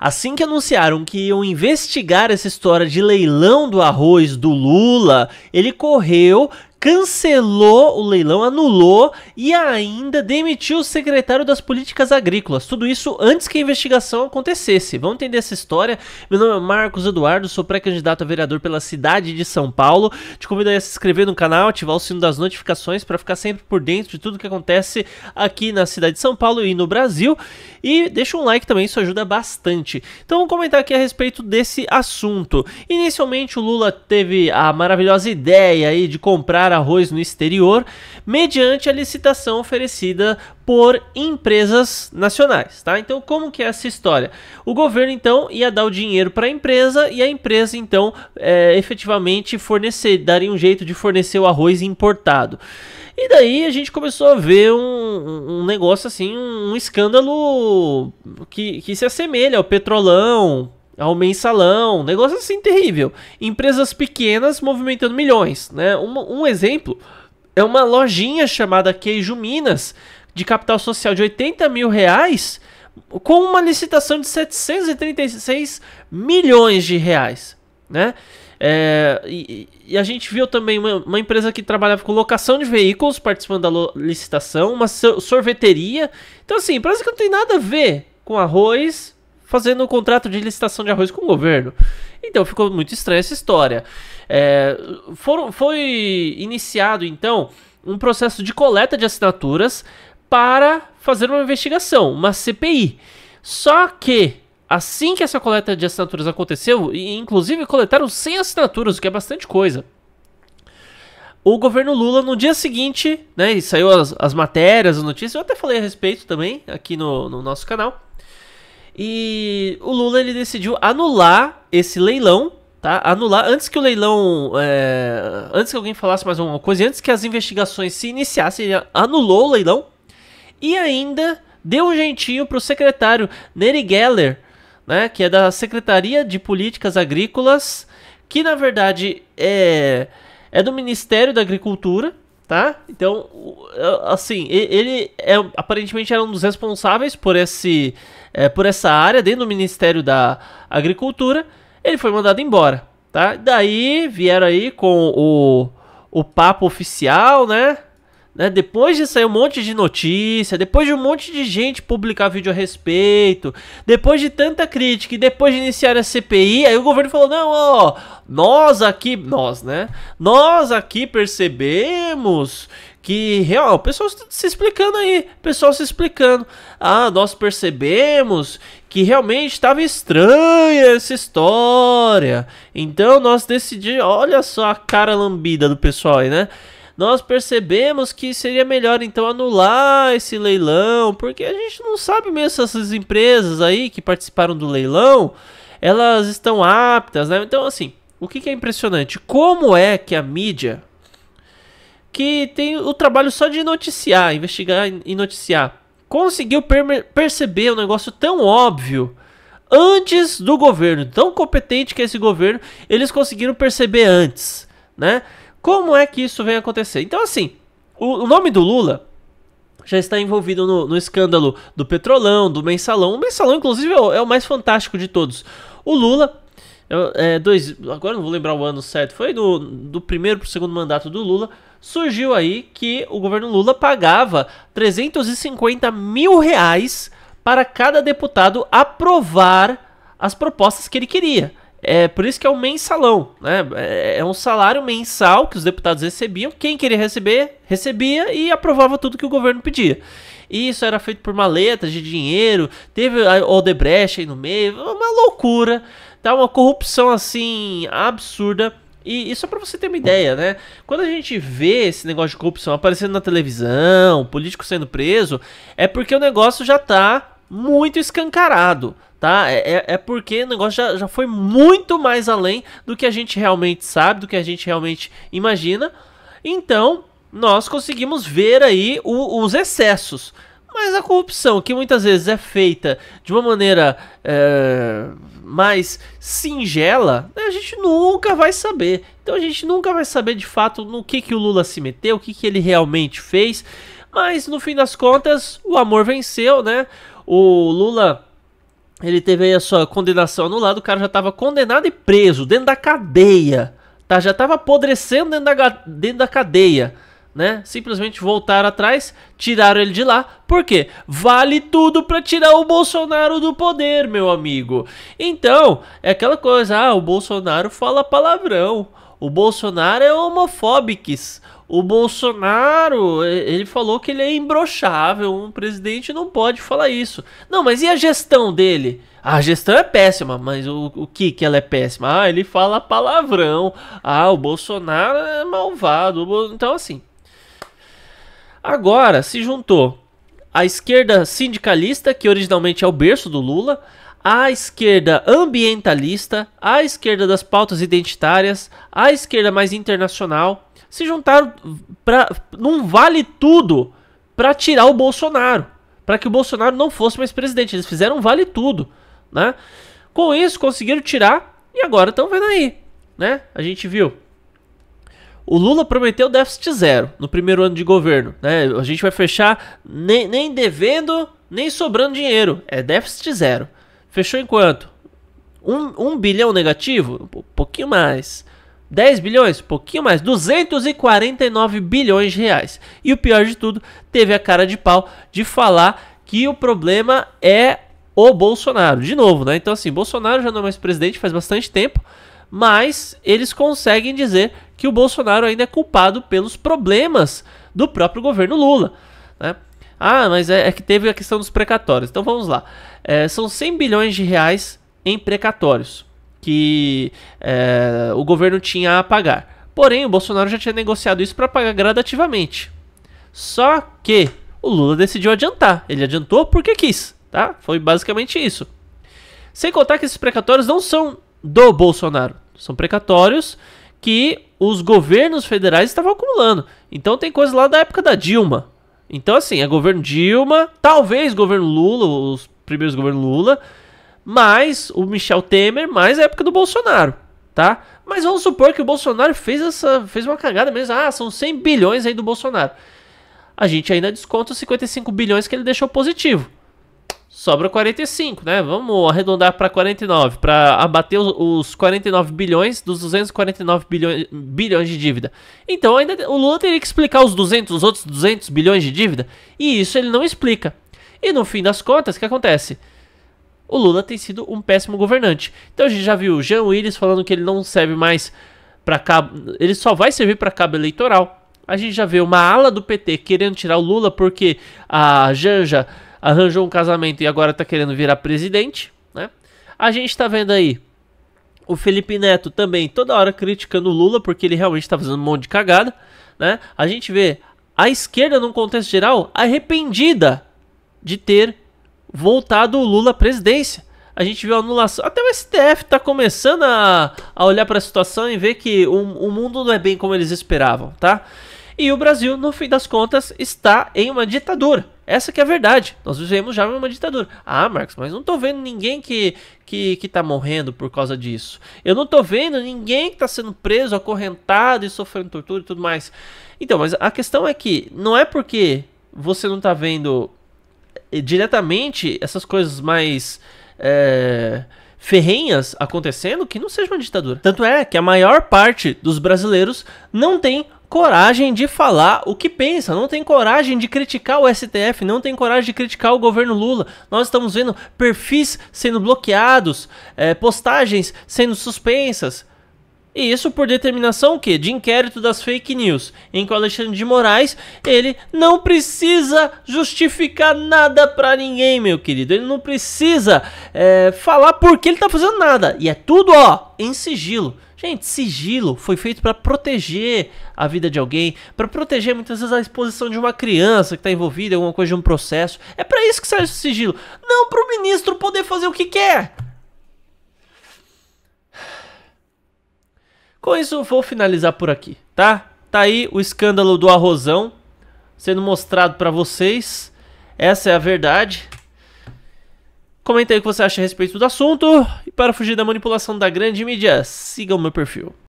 Assim que anunciaram que iam investigar essa história de leilão do arroz do Lula, ele correu, cancelou o leilão, anulou e ainda demitiu o secretário das Políticas Agrícolas. Tudo isso antes que a investigação acontecesse. Vamos entender essa história? Meu nome é Marcos Eduardo, sou pré-candidato a vereador pela cidade de São Paulo. Te convido a se inscrever no canal, ativar o sino das notificações para ficar sempre por dentro de tudo que acontece aqui na cidade de São Paulo e no Brasil. E deixa um like também, isso ajuda bastante. Então vamos comentar aqui a respeito desse assunto. Inicialmente o Lula teve a maravilhosa ideia aí de comprar comprar arroz no exterior mediante a licitação oferecida por empresas nacionais, tá? Então, como que é essa história? O governo então ia dar o dinheiro para a empresa e a empresa então é, efetivamente fornecer, daria um jeito de fornecer o arroz importado. E daí a gente começou a ver um, um negócio assim, um escândalo que, que se assemelha ao petrolão, ao é mensalão, negócio assim terrível. Empresas pequenas movimentando milhões, né? Um, um exemplo é uma lojinha chamada Queijo Minas, de capital social de 80 mil reais, com uma licitação de 736 milhões de reais, né? É, e, e, a gente viu também uma, uma, empresa que trabalhava com locação de veículos participando da licitação, uma sorveteria. Então, assim, empresa que não tem nada a ver com arroz, fazendo um contrato de licitação de arroz com o governo. Então ficou muito estranha essa história. É, foram, foi iniciado então um processo de coleta de assinaturas para fazer uma investigação, uma CPI. Só que assim que essa coleta de assinaturas aconteceu, e inclusive coletaram 100 assinaturas, o que é bastante coisa. O governo Lula, no dia seguinte, né, saiu as, as matérias, as notícias, eu até falei a respeito também aqui no, no nosso canal. E o Lula ele decidiu anular esse leilão, tá? Anular antes que o leilão, é, antes que alguém falasse mais alguma coisa, antes que as investigações se iniciassem, ele anulou o leilão e ainda deu um jeitinho para o secretário Nery Geller, né? Que é da Secretaria de Políticas Agrícolas, que na verdade é é do Ministério da Agricultura tá? Então, é, assim, ele é, aparentemente era um dos responsáveis por, esse, é, por essa área dentro do Ministério da Agricultura. Ele foi mandado embora, tá? Daí vieram aí com o, o papo oficial, né? Né? Depois de sair um monte de notícia, depois de um monte de gente publicar vídeo a respeito, depois de tanta crítica e depois de iniciar a CPI, aí o governo falou: não, ó, nós aqui, nós, né? Nós aqui percebemos que real, o pessoal se explicando aí, pessoal se explicando. Ah, nós percebemos que realmente estava estranha essa história. Então nós decidimos, olha só a cara lambida do pessoal aí, né? Nós percebemos que seria melhor então anular esse leilão, porque a gente não sabe mesmo se essas empresas aí que participaram do leilão, elas estão aptas, né? Então assim, o que, que é impressionante? Como é que a mídia, que tem o trabalho só de noticiar, investigar e noticiar, conseguiu per perceber um negócio tão óbvio antes do governo, tão competente que é esse governo, eles conseguiram perceber antes, né? Como é que isso vem acontecer? Então, assim, o, o nome do Lula já está envolvido no, no, escândalo do Petrolão, do Mensalão. O Mensalão, inclusive, é o, é o mais fantástico de todos. O Lula eu, é, dois, agora não vou lembrar o ano certo, foi do, do primeiro para o segundo mandato do Lula, surgiu aí que o governo Lula pagava 350 mil reais para cada deputado aprovar as propostas que ele queria. É por isso que é um mensalão, né? É, é um salário mensal que os deputados recebiam. Quem queria receber, recebia e aprovava tudo que o governo pedia. E isso era feito por maletas de dinheiro, teve a Odebrecht aí no meio, uma loucura. Tá uma corrupção assim absurda. E, e só para você ter uma ideia, né? Quando a gente vê esse negócio de corrupção aparecendo na televisão, político sendo preso, é porque o negócio já tá muito escancarado, tá? É, é, é porque o negócio já, já foi muito mais além do que a gente realmente sabe, do que a gente realmente imagina. Então, nós conseguimos ver aí o, os excessos. Mas a corrupção, que muitas vezes é feita de uma maneira é, mais singela, né, a gente nunca vai saber. Então a gente nunca vai saber de fato no que, que o Lula se meteu, o que, que ele realmente fez. Mas no fim das contas, o amor venceu, né? O Lula ele teve aí a sua condenação anulada, o cara já estava condenado e preso dentro da cadeia, tá? Já estava apodrecendo dentro da, dentro da cadeia né? Simplesmente voltaram atrás, tiraram ele de lá. Por quê? Vale tudo para tirar o Bolsonaro do poder, meu amigo. Então, é aquela coisa, ah, o Bolsonaro fala palavrão. O Bolsonaro é homofóbico O Bolsonaro, ele falou que ele é imbrochável, um presidente não pode falar isso. Não, mas e a gestão dele? A gestão é péssima, mas o, o que que ela é péssima? Ah, ele fala palavrão. Ah, o Bolsonaro é malvado. Então assim, Agora se juntou a esquerda sindicalista, que originalmente é o berço do Lula, a esquerda ambientalista, a esquerda das pautas identitárias, a esquerda mais internacional, se juntaram para num vale tudo para tirar o Bolsonaro, para que o Bolsonaro não fosse mais presidente. Eles fizeram um vale tudo, né? Com isso conseguiram tirar e agora estão vendo aí, né? A gente viu o Lula prometeu déficit zero no primeiro ano de governo. Né? A gente vai fechar nem, nem devendo, nem sobrando dinheiro. É déficit zero. Fechou em quanto? Um, um bilhão negativo? Um pouquinho mais. 10 bilhões? Pouquinho mais, 249 bilhões de reais. E o pior de tudo, teve a cara de pau de falar que o problema é o Bolsonaro. De novo, né? Então, assim, Bolsonaro já não é mais presidente faz bastante tempo, mas eles conseguem dizer que o Bolsonaro ainda é culpado pelos problemas do próprio governo Lula. Né? Ah, mas é, é, que teve a questão dos precatórios. Então vamos lá. É, são 100 bilhões de reais em precatórios que é, o governo tinha a pagar. Porém, o Bolsonaro já tinha negociado isso para pagar gradativamente. Só que o Lula decidiu adiantar. Ele adiantou porque quis, tá? Foi basicamente isso. Sem contar que esses precatórios não são do Bolsonaro, são precatórios que os governos federais estavam acumulando. Então tem coisa lá da época da Dilma. Então, assim, é governo Dilma, talvez governo Lula, os primeiros governos Lula, mais o Michel Temer, mais a época do Bolsonaro, tá? Mas vamos supor que o Bolsonaro fez essa fez uma cagada mesmo. Ah, são 100 bilhões aí do Bolsonaro. A gente ainda desconta os 55 bilhões que ele deixou positivo sobra 45, né? Vamos arredondar para 49, para abater os 49 bilhões dos 249 bilhões, bilhões de dívida. Então ainda o Lula teria que explicar os 200, os outros 200 bilhões de dívida, e isso ele não explica. E no fim das contas, o que acontece? O Lula tem sido um péssimo governante. Então a gente já viu o Jean Willis falando que ele não serve mais para cabo, ele só vai servir para cabo eleitoral. A gente já vê uma ala do PT querendo tirar o Lula porque a Janja arranjou um casamento e agora está querendo virar presidente, né? A gente está vendo aí o Felipe Neto também toda hora criticando o Lula porque ele realmente está fazendo um monte de cagada, né? A gente vê a esquerda num contexto geral arrependida de ter voltado o Lula à presidência. A gente vê a anulação. Até o STF está começando a, a olhar para a situação e ver que o, o mundo não é bem como eles esperavam, tá? E o Brasil, no fim das contas, está em uma ditadura. Essa que é a verdade. Nós vivemos já uma ditadura. Ah, Marcos, mas não tô vendo ninguém que, que, que tá morrendo por causa disso. Eu não tô vendo ninguém que tá sendo preso, acorrentado e sofrendo tortura e tudo mais. Então, mas a questão é que não é porque você não tá vendo eh, diretamente essas coisas mais é, ferrenhas acontecendo que não seja uma ditadura. Tanto é que a maior parte dos brasileiros não tem coragem de falar o que pensa, não tem coragem de criticar o STF, não tem coragem de criticar o governo Lula. Nós estamos vendo perfis sendo bloqueados, é, postagens sendo suspensas. E isso por determinação que de inquérito das fake news, em que o Alexandre de Moraes, ele não precisa justificar nada para ninguém, meu querido. Ele não precisa é, falar porque ele tá fazendo nada. E é tudo, ó, em sigilo. Gente, sigilo foi feito para proteger a vida de alguém, para proteger muitas vezes a exposição de uma criança que está envolvida em alguma coisa de um processo. É para isso que serve o sigilo, não para o ministro poder fazer o que quer. Com isso, vou finalizar por aqui, tá? Tá aí o escândalo do arrozão sendo mostrado pra vocês. Essa é a verdade. Comenta aí o que você acha a respeito do assunto. E para fugir da manipulação da grande mídia, siga o meu perfil.